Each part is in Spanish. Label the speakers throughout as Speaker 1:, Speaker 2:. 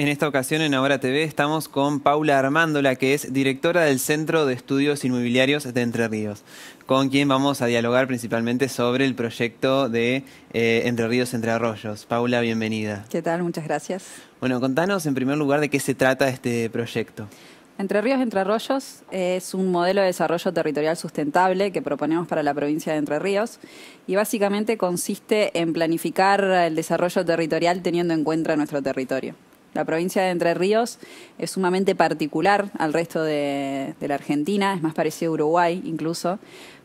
Speaker 1: En esta ocasión en Ahora TV estamos con Paula Armándola, que es directora del Centro de Estudios Inmobiliarios de Entre Ríos, con quien vamos a dialogar principalmente sobre el proyecto de eh, Entre Ríos Entre Arroyos. Paula, bienvenida.
Speaker 2: ¿Qué tal? Muchas gracias.
Speaker 1: Bueno, contanos en primer lugar de qué se trata este proyecto.
Speaker 2: Entre Ríos Entre Arroyos es un modelo de desarrollo territorial sustentable que proponemos para la provincia de Entre Ríos y básicamente consiste en planificar el desarrollo territorial teniendo en cuenta nuestro territorio. La provincia de Entre Ríos es sumamente particular al resto de, la Argentina, es más parecido a Uruguay incluso,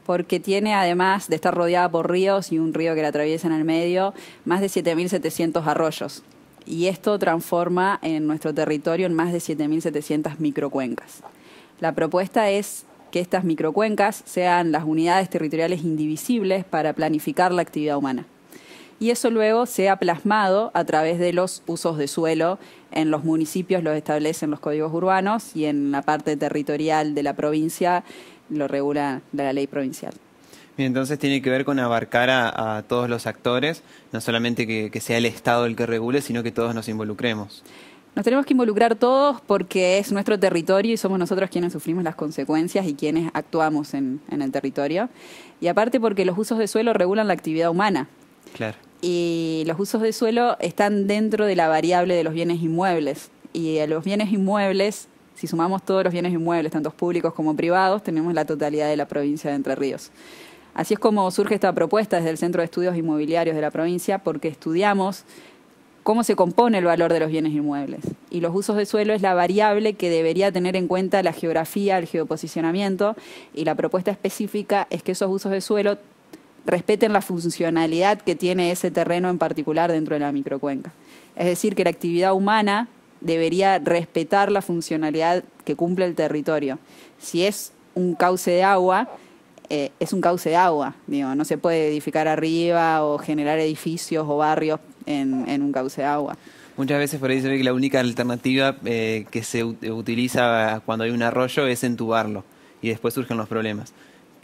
Speaker 2: porque tiene, además de estar rodeada por ríos y un río que la atraviesa en el medio, más de 7.700 arroyos. Y esto transforma en nuestro territorio en más de 7.700 microcuencas. La propuesta es que estas microcuencas sean las unidades territoriales indivisibles para planificar la actividad humana y eso luego se ha plasmado a través de los usos de suelo en los municipios, los establecen los códigos urbanos y en la parte territorial de la provincia lo regula la ley provincial.
Speaker 1: Bien, entonces tiene que ver con abarcar a, todos los actores, no solamente que, sea el Estado el que regule, sino que todos nos involucremos.
Speaker 2: Nos tenemos que involucrar todos porque es nuestro territorio y somos nosotros quienes sufrimos las consecuencias y quienes actuamos en, en el territorio. Y aparte porque los usos de suelo regulan la actividad humana. Claro y los usos de suelo están dentro de la variable de los bienes inmuebles. Y a los bienes inmuebles, si sumamos todos los bienes inmuebles, tanto públicos como privados, tenemos la totalidad de la provincia de Entre Ríos. Así es como surge esta propuesta desde el Centro de Estudios Inmobiliarios de la provincia, porque estudiamos cómo se compone el valor de los bienes inmuebles. Y los usos de suelo es la variable que debería tener en cuenta la geografía, el geoposicionamiento, y la propuesta específica es que esos usos de suelo respeten la funcionalidad que tiene ese terreno en particular dentro de la microcuenca. Es decir, que la actividad humana debería respetar la funcionalidad que cumple el territorio. Si es un cauce de agua, eh, es un cauce de agua, no se puede edificar arriba o generar edificios o barrios en, un cauce de agua.
Speaker 1: Muchas veces por ahí se ve que la única alternativa eh, que se utiliza cuando hay un arroyo es entubarlo y después surgen los problemas.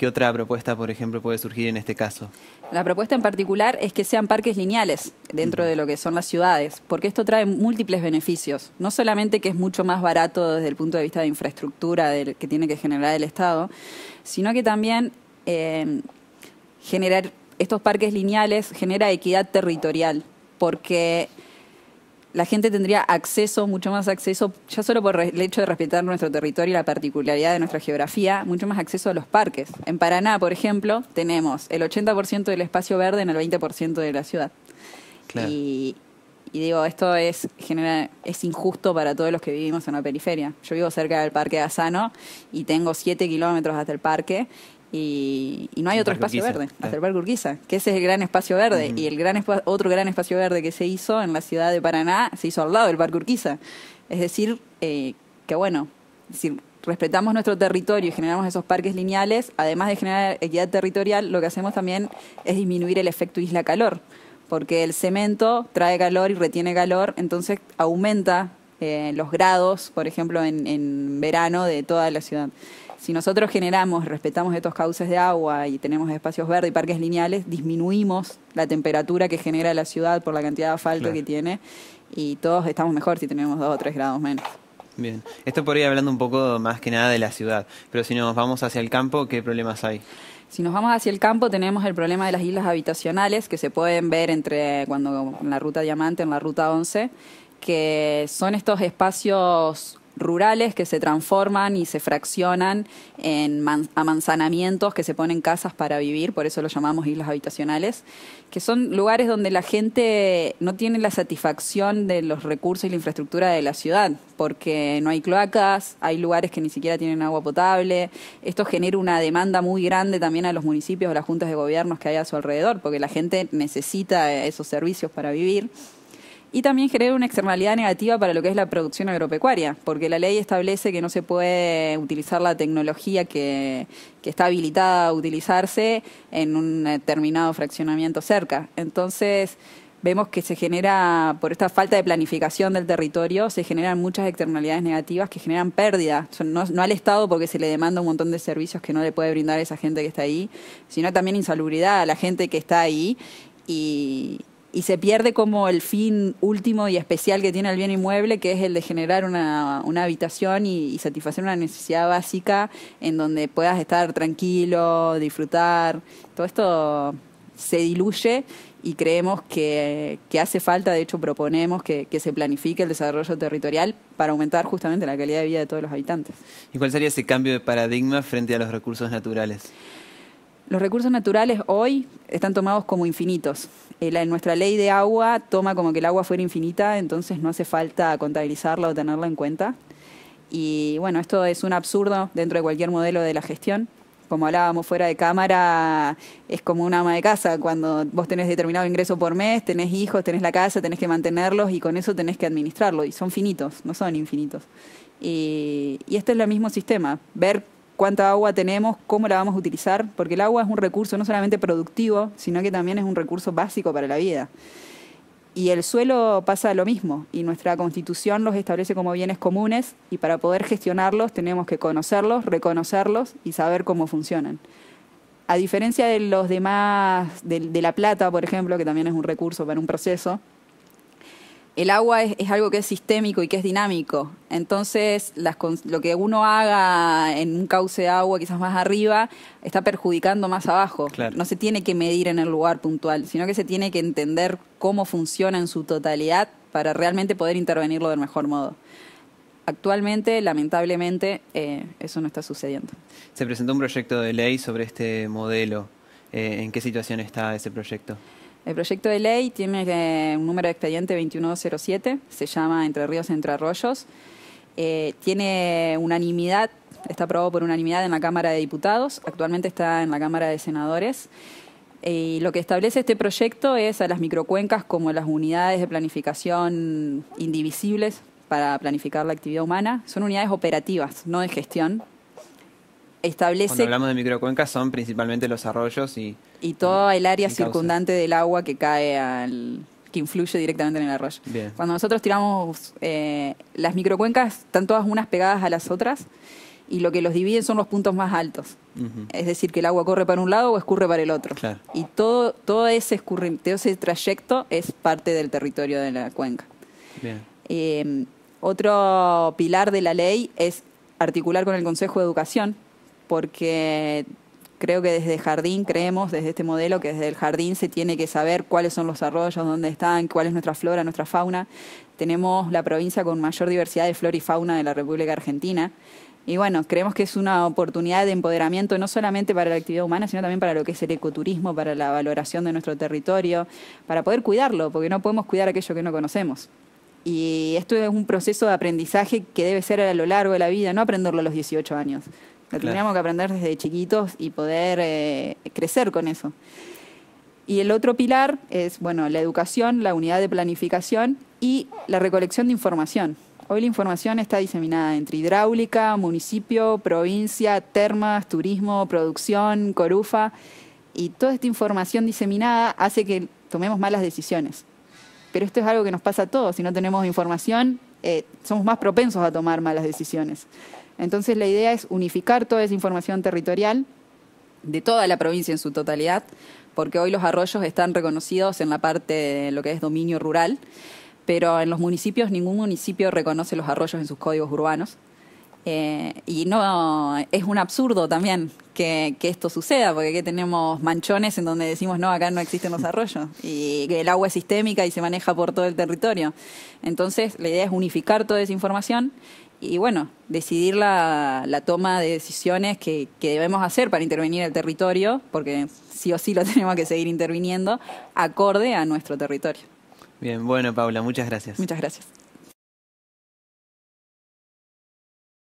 Speaker 1: ¿Qué otra propuesta, por ejemplo, puede surgir en este caso?
Speaker 2: La propuesta en particular es que sean parques lineales dentro de lo que son las ciudades, porque esto trae múltiples beneficios. No solamente que es mucho más barato desde el punto de vista de infraestructura que tiene que generar el Estado, sino que también eh, generar estos parques lineales genera equidad territorial, porque la gente tendría acceso, mucho más acceso, ya solo por el hecho de respetar nuestro territorio y la particularidad de nuestra geografía, mucho más acceso a los parques. En Paraná, por ejemplo, tenemos el 80% del espacio verde en el 20% de la ciudad. Y, digo, esto es, genera, es injusto para todos los que vivimos en la periferia. Yo vivo cerca del Parque de Asano y tengo 7 kilómetros hasta el parque y, no hay otro espacio verde, hasta el Parque Urquiza, que ese es el gran espacio verde. Y el gran otro gran espacio verde que se hizo en la ciudad de Paraná se hizo al lado del Parque Urquiza. Es decir, eh, que bueno, si respetamos nuestro territorio y generamos esos parques lineales, además de generar equidad territorial, lo que hacemos también es disminuir el efecto isla-calor, porque el cemento trae calor y retiene calor, entonces aumenta eh, los grados, por ejemplo, en verano de toda la ciudad. Si nosotros generamos, respetamos estos cauces de agua y tenemos espacios verdes y parques lineales, disminuimos la temperatura que genera la ciudad por la cantidad de asfalto que tiene y todos estamos mejor si tenemos
Speaker 1: dos o tres grados menos. Bien, esto por ahí hablando un poco más que nada de la ciudad, pero si nos vamos hacia el campo, ¿qué problemas hay?
Speaker 2: Si nos vamos hacia el campo tenemos el problema de las islas habitacionales que se pueden ver entre cuando en la ruta Diamante, en la ruta 11, que son estos espacios rurales que se transforman y se fraccionan en amanzanamientos que se ponen casas para vivir, por eso lo llamamos islas habitacionales, que son lugares donde la gente no tiene la satisfacción de los recursos y la infraestructura de la ciudad, porque no hay cloacas, hay lugares que ni siquiera tienen agua potable, esto genera una demanda muy grande también a los municipios o las juntas de gobiernos que hay a su alrededor, porque la gente necesita esos servicios para vivir y también genera una externalidad negativa para lo que es la producción agropecuaria, porque la ley establece que no se puede utilizar la tecnología que, está habilitada a utilizarse en un determinado fraccionamiento cerca. Entonces, vemos que se genera, por esta falta de planificación del territorio, se generan muchas externalidades negativas que generan pérdida, no, no, al Estado porque se le demanda un montón de servicios que no le puede brindar a esa gente que está ahí, sino también insalubridad a la gente que está ahí y, y se pierde como el fin último y especial que tiene el bien inmueble, que es el de generar una, habitación y, satisfacer una necesidad básica en donde puedas estar tranquilo, disfrutar. Todo esto se diluye y creemos que, hace falta, de hecho proponemos que, se planifique el desarrollo territorial para aumentar justamente la calidad de vida de todos los habitantes.
Speaker 1: ¿Y cuál sería ese cambio de paradigma frente a los recursos naturales? Los recursos naturales hoy están tomados
Speaker 2: como infinitos. Eh, nuestra ley de agua toma como que el agua fuera infinita, entonces no hace falta contabilizarla o tenerla en cuenta. Y bueno, esto es un absurdo dentro de cualquier modelo de la gestión como hablábamos fuera de cámara, es como una ama de casa. Cuando vos tenés determinado ingreso por mes, tenés hijos, tenés la casa, tenés que mantenerlos y con eso tenés que administrarlo. Y son finitos, no son infinitos. Y, y este es el mismo sistema. Ver cuánta agua tenemos, cómo la vamos a utilizar, porque el agua es un recurso no solamente productivo, sino que también es un recurso básico para la vida. Y el suelo pasa lo mismo, y nuestra constitución los establece como bienes comunes, y para poder gestionarlos tenemos que conocerlos, reconocerlos y saber cómo funcionan. A diferencia de los demás, de, de la plata, por ejemplo, que también es un recurso para un proceso, el agua es, algo que es sistémico y que es dinámico. Entonces, lo que uno haga en un cauce de agua, quizás más arriba, está perjudicando más abajo. No se tiene que medir en el lugar puntual, sino que se tiene que entender cómo funciona en su totalidad para realmente poder intervenirlo del mejor modo. Actualmente, lamentablemente, eh, eso no está sucediendo.
Speaker 1: Se presentó un proyecto de ley sobre este modelo. Eh, ¿En qué situación está ese proyecto?
Speaker 2: El proyecto de ley tiene eh, un número de expediente 2107, se llama Entre Ríos Entre Arroyos. Eh, tiene unanimidad, está aprobado por unanimidad en la Cámara de Diputados, actualmente está en la Cámara de Senadores. Y lo que establece este proyecto es a las microcuencas como las unidades de planificación indivisibles para planificar la actividad humana. Son unidades operativas, no de gestión establece... Cuando hablamos
Speaker 1: de microcuencas son principalmente los arroyos y...
Speaker 2: Y toda el área circundante del agua que cae al que influye directamente en el arroyo. Cuando nosotros tiramos eh, las microcuencas, están todas unas pegadas a las otras y lo que los divide son los puntos más altos. Es decir, que el agua corre para un lado o escurre para el otro. Y todo, todo ese, ese trayecto es parte del territorio de la cuenca. Eh, otro pilar de la ley es articular con el Consejo de Educación, porque creo que desde jardín creemos, desde este modelo, que desde el jardín se tiene que saber cuáles son los arroyos, dónde están, cuál es nuestra flora, nuestra fauna. Tenemos la provincia con mayor diversidad de flora y fauna de la República Argentina. Y bueno, creemos que es una oportunidad de empoderamiento no solamente para la actividad humana, sino también para lo que es el ecoturismo, para la valoración de nuestro territorio, para poder cuidarlo, porque no podemos cuidar aquello que no conocemos. Y esto es un proceso de aprendizaje que debe ser a lo largo de la vida, no aprenderlo a los 18 años, lo tendríamos que aprender desde chiquitos y poder eh, crecer con eso. Y el otro pilar es, bueno, la educación, la unidad de planificación y la recolección de información. Hoy la información está diseminada entre hidráulica, municipio, provincia, termas, turismo, producción, corufa, y toda esta información diseminada hace que tomemos malas decisiones. Pero esto es algo que nos pasa a todos, si no tenemos información, eh, somos más propensos a tomar malas decisiones. Entonces la idea es unificar toda esa información territorial de toda la provincia en su totalidad, porque hoy los arroyos están reconocidos en la parte de lo que es dominio rural, pero en los municipios ningún municipio reconoce los arroyos en sus códigos urbanos. Eh, y no es un absurdo también que, esto suceda, porque aquí tenemos manchones en donde decimos no, acá no existen los arroyos, y que el agua es sistémica y se maneja por todo el territorio. Entonces, la idea es unificar toda esa información y bueno, decidir la, la toma de decisiones que, que, debemos hacer para intervenir el territorio, porque sí o sí lo tenemos que seguir interviniendo, acorde a nuestro territorio.
Speaker 1: Bien, bueno, Paula, muchas gracias. Muchas
Speaker 2: gracias.